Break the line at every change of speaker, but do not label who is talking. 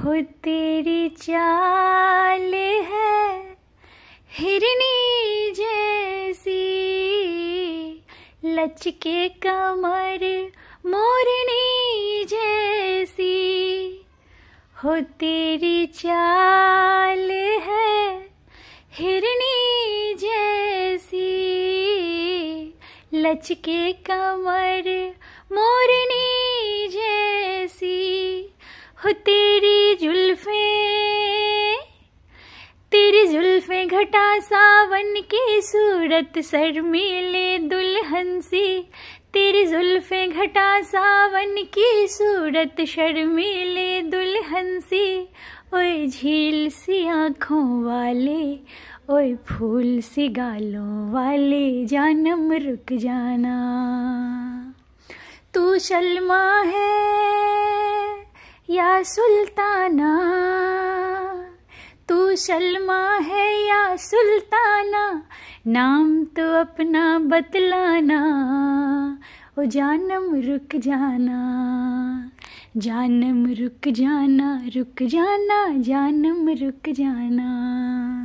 हो तेरी चाल है हिरनी जैसी लचके कमर मोरनी जैसी हो तेरी चाल है हिरनी जैसी लचके कमर मोरनी जैसी हो तेरी घटा सावन के सूरत सर मिले दुल्हन सी तेरी जुल्फे घटा सावन की सूरत शर्मीले दुल्हन सी ओए झील सी आँखों वाले ओए फूल सी गालों वाले जानम रुक जाना तू शलमा है या सुल्ताना तू सलमा है या सुल्ताना नाम तो अपना बतलाना ओ जानम रुक जाना जानम रुक जाना रुक जाना जानम रुक जाना